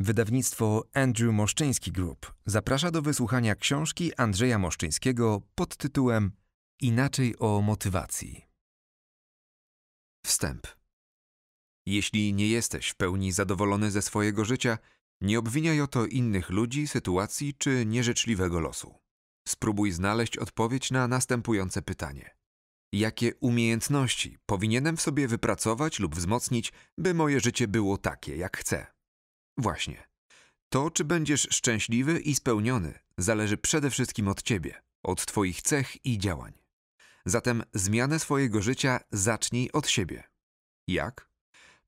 Wydawnictwo Andrew Moszczyński Group zaprasza do wysłuchania książki Andrzeja Moszczyńskiego pod tytułem Inaczej o motywacji. Wstęp. Jeśli nie jesteś w pełni zadowolony ze swojego życia, nie obwiniaj o to innych ludzi, sytuacji czy nieżyczliwego losu. Spróbuj znaleźć odpowiedź na następujące pytanie. Jakie umiejętności powinienem w sobie wypracować lub wzmocnić, by moje życie było takie, jak chcę? Właśnie. To, czy będziesz szczęśliwy i spełniony, zależy przede wszystkim od ciebie, od twoich cech i działań. Zatem zmianę swojego życia zacznij od siebie. Jak?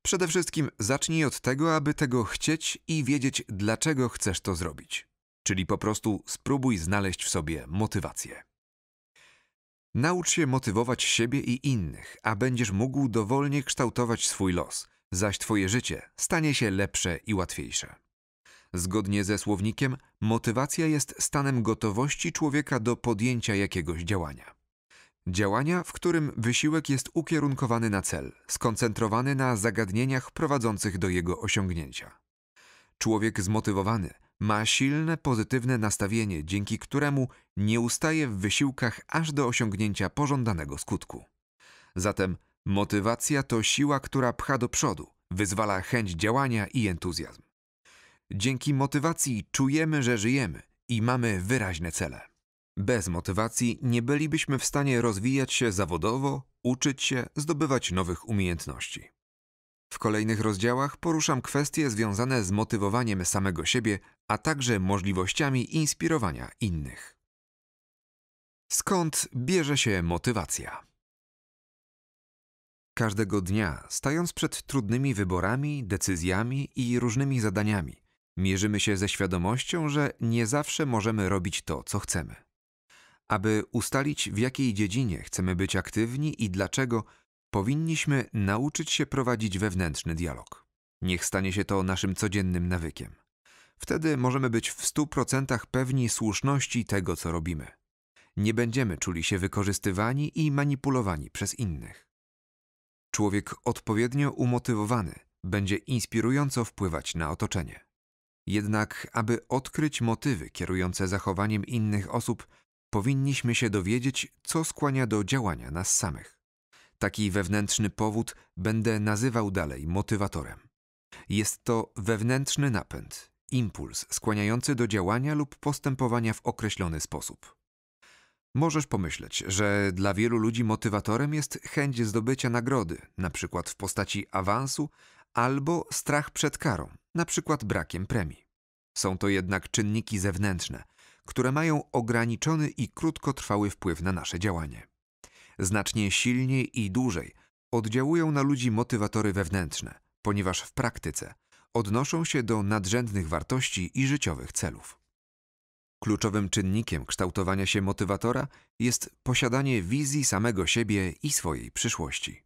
Przede wszystkim zacznij od tego, aby tego chcieć i wiedzieć, dlaczego chcesz to zrobić. Czyli po prostu spróbuj znaleźć w sobie motywację. Naucz się motywować siebie i innych, a będziesz mógł dowolnie kształtować swój los – zaś Twoje życie stanie się lepsze i łatwiejsze. Zgodnie ze słownikiem, motywacja jest stanem gotowości człowieka do podjęcia jakiegoś działania. Działania, w którym wysiłek jest ukierunkowany na cel, skoncentrowany na zagadnieniach prowadzących do jego osiągnięcia. Człowiek zmotywowany ma silne, pozytywne nastawienie, dzięki któremu nie ustaje w wysiłkach aż do osiągnięcia pożądanego skutku. Zatem Motywacja to siła, która pcha do przodu, wyzwala chęć działania i entuzjazm. Dzięki motywacji czujemy, że żyjemy i mamy wyraźne cele. Bez motywacji nie bylibyśmy w stanie rozwijać się zawodowo, uczyć się, zdobywać nowych umiejętności. W kolejnych rozdziałach poruszam kwestie związane z motywowaniem samego siebie, a także możliwościami inspirowania innych. Skąd bierze się motywacja? Każdego dnia, stając przed trudnymi wyborami, decyzjami i różnymi zadaniami, mierzymy się ze świadomością, że nie zawsze możemy robić to, co chcemy. Aby ustalić, w jakiej dziedzinie chcemy być aktywni i dlaczego, powinniśmy nauczyć się prowadzić wewnętrzny dialog. Niech stanie się to naszym codziennym nawykiem. Wtedy możemy być w 100% pewni słuszności tego, co robimy. Nie będziemy czuli się wykorzystywani i manipulowani przez innych. Człowiek odpowiednio umotywowany będzie inspirująco wpływać na otoczenie. Jednak, aby odkryć motywy kierujące zachowaniem innych osób, powinniśmy się dowiedzieć, co skłania do działania nas samych. Taki wewnętrzny powód będę nazywał dalej motywatorem. Jest to wewnętrzny napęd, impuls skłaniający do działania lub postępowania w określony sposób. Możesz pomyśleć, że dla wielu ludzi motywatorem jest chęć zdobycia nagrody, np. w postaci awansu, albo strach przed karą, np. brakiem premii. Są to jednak czynniki zewnętrzne, które mają ograniczony i krótkotrwały wpływ na nasze działanie. Znacznie silniej i dłużej oddziałują na ludzi motywatory wewnętrzne, ponieważ w praktyce odnoszą się do nadrzędnych wartości i życiowych celów. Kluczowym czynnikiem kształtowania się motywatora jest posiadanie wizji samego siebie i swojej przyszłości.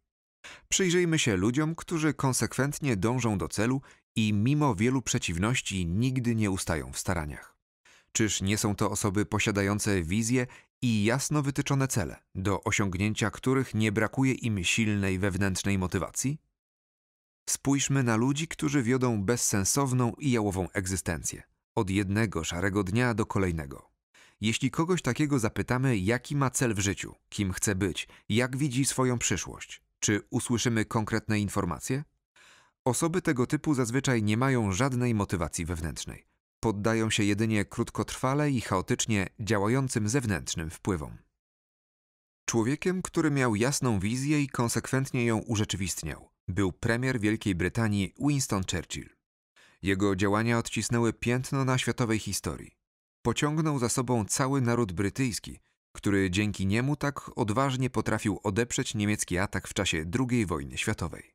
Przyjrzyjmy się ludziom, którzy konsekwentnie dążą do celu i mimo wielu przeciwności nigdy nie ustają w staraniach. Czyż nie są to osoby posiadające wizję i jasno wytyczone cele, do osiągnięcia których nie brakuje im silnej wewnętrznej motywacji? Spójrzmy na ludzi, którzy wiodą bezsensowną i jałową egzystencję od jednego szarego dnia do kolejnego. Jeśli kogoś takiego zapytamy, jaki ma cel w życiu, kim chce być, jak widzi swoją przyszłość, czy usłyszymy konkretne informacje? Osoby tego typu zazwyczaj nie mają żadnej motywacji wewnętrznej. Poddają się jedynie krótkotrwale i chaotycznie działającym zewnętrznym wpływom. Człowiekiem, który miał jasną wizję i konsekwentnie ją urzeczywistniał, był premier Wielkiej Brytanii Winston Churchill. Jego działania odcisnęły piętno na światowej historii. Pociągnął za sobą cały naród brytyjski, który dzięki niemu tak odważnie potrafił odeprzeć niemiecki atak w czasie II wojny światowej.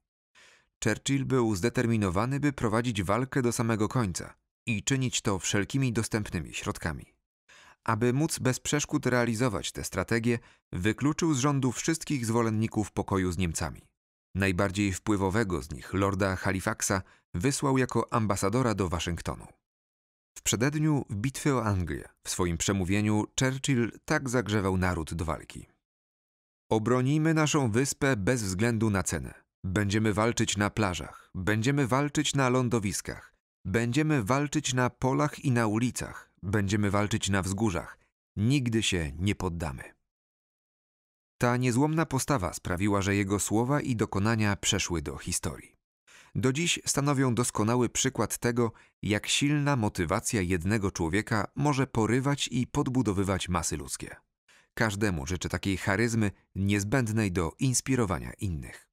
Churchill był zdeterminowany, by prowadzić walkę do samego końca i czynić to wszelkimi dostępnymi środkami. Aby móc bez przeszkód realizować tę strategię, wykluczył z rządu wszystkich zwolenników pokoju z Niemcami. Najbardziej wpływowego z nich, lorda Halifaxa, wysłał jako ambasadora do Waszyngtonu. W przededniu bitwy o Anglię, w swoim przemówieniu, Churchill tak zagrzewał naród do walki. Obronimy naszą wyspę bez względu na cenę. Będziemy walczyć na plażach, będziemy walczyć na lądowiskach, będziemy walczyć na polach i na ulicach, będziemy walczyć na wzgórzach. Nigdy się nie poddamy. Ta niezłomna postawa sprawiła, że jego słowa i dokonania przeszły do historii. Do dziś stanowią doskonały przykład tego, jak silna motywacja jednego człowieka może porywać i podbudowywać masy ludzkie. Każdemu życzę takiej charyzmy niezbędnej do inspirowania innych.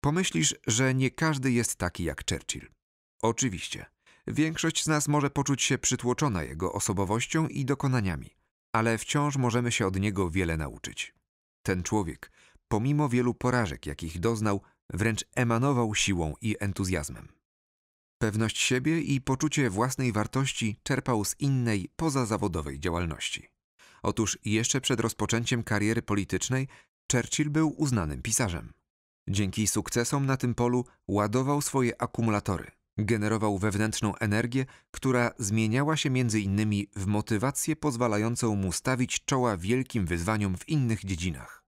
Pomyślisz, że nie każdy jest taki jak Churchill. Oczywiście, większość z nas może poczuć się przytłoczona jego osobowością i dokonaniami ale wciąż możemy się od niego wiele nauczyć. Ten człowiek, pomimo wielu porażek, jakich doznał, wręcz emanował siłą i entuzjazmem. Pewność siebie i poczucie własnej wartości czerpał z innej, pozazawodowej działalności. Otóż jeszcze przed rozpoczęciem kariery politycznej Churchill był uznanym pisarzem. Dzięki sukcesom na tym polu ładował swoje akumulatory, Generował wewnętrzną energię, która zmieniała się m.in. w motywację pozwalającą mu stawić czoła wielkim wyzwaniom w innych dziedzinach.